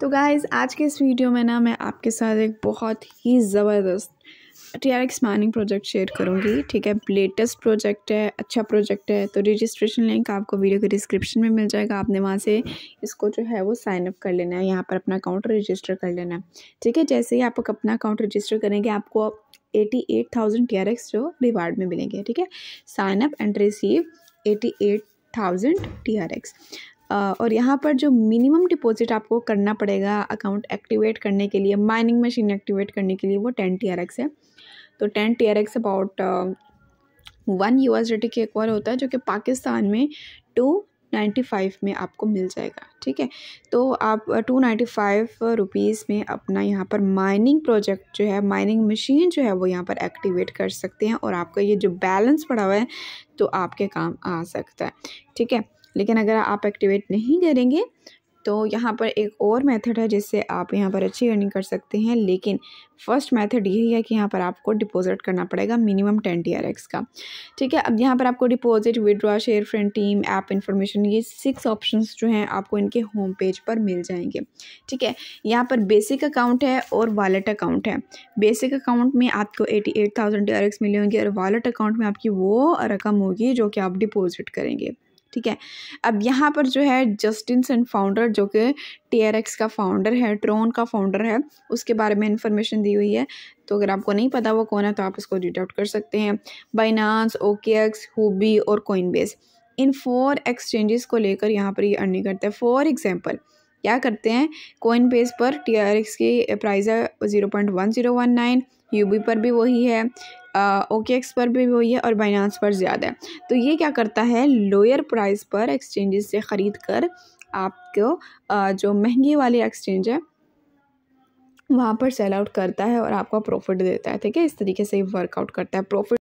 तो गाइज़ आज के इस वीडियो में ना मैं आपके साथ एक बहुत ही ज़बरदस्त T R X mining project share करूँगी ठीक है लेटेस्ट प्रोजेक्ट है अच्छा प्रोजेक्ट है तो रजिस्ट्रेशन लिंक आपको वीडियो के डिस्क्रिप्शन में मिल जाएगा आपने वहाँ से इसको जो है वो साइन अप कर लेना है यहाँ पर अपना अकाउंट रजिस्टर कर लेना है ठीक है जैसे ही आप अपना अकाउंट रजिस्टर करेंगे आपको eighty eight thousand T R X जो रिवार्ड में मिलेंगे ठीक है sign up and receive eighty eight thousand T R X और यहाँ पर जो मिनिमम डिपॉजिट आपको करना पड़ेगा अकाउंट एक्टिवेट करने के लिए माइनिंग मशीन एक्टिवेट करने के लिए वो टेन टी आर एक्स है तो ten T R X about one U S D के इक्वल होता है जो कि पाकिस्तान में टू नाइन्टी फाइव में आपको मिल जाएगा ठीक है तो आप टू नाइन्टी फाइव रुपीज़ में अपना यहाँ पर माइनिंग प्रोजेक्ट जो है माइनिंग मशीन जो है वो यहाँ पर एक्टिवेट कर सकते हैं और आपका ये जो बैलेंस पड़ा हुआ है तो आपके काम आ सकता है ठीक है लेकिन अगर आप एक्टिवेट नहीं करेंगे तो यहाँ पर एक और मेथड है जिससे आप यहाँ पर अच्छी अर्निंग कर सकते हैं लेकिन फर्स्ट मेथड यही है कि यहाँ पर आपको डिपॉजिट करना पड़ेगा मिनिमम टेन टी का ठीक है अब यहाँ पर आपको deposit withdraw share friend team app information ये सिक्स ऑप्शंस जो हैं आपको इनके होम पेज पर मिल जाएंगे ठीक है यहाँ पर बेसिक अकाउंट है और वॉलेट अकाउंट है बेसिक अकाउंट में आपको एटी एट थाउजेंड टी मिली होंगी और वॉलेट अकाउंट में आपकी वो रकम होगी जो कि आप डिपॉजिट करेंगे ठीक है अब यहाँ पर जो है जस्टिन सन फाउंडर जो कि टी का फाउंडर है ट्रोन का फाउंडर है उसके बारे में इन्फॉर्मेशन दी हुई है तो अगर आपको नहीं पता वो कौन है तो आप उसको रीड आउट कर सकते हैं बाइनांस एक्स हुबी और कोइन इन फोर एक्सचेंजेस को लेकर यहाँ पर ये अर्निंग करते हैं फॉर एग्जाम्पल क्या करते हैं कोइन बेस पर टी आर एक्स की प्राइज है zero point one zero one nine यूबी पर भी वही है ओके एक्स पर भी वही है और बाइनांस पर ज़्यादा है तो ये क्या करता है लोअर प्राइस पर एक्सचेंजेस से ख़रीद कर आपको आ, जो महंगी वाली एक्सचेंज है वहाँ पर सेल आउट करता है और आपका प्रॉफिट देता है ठीक है इस तरीके से वर्कआउट करता है प्रॉफिट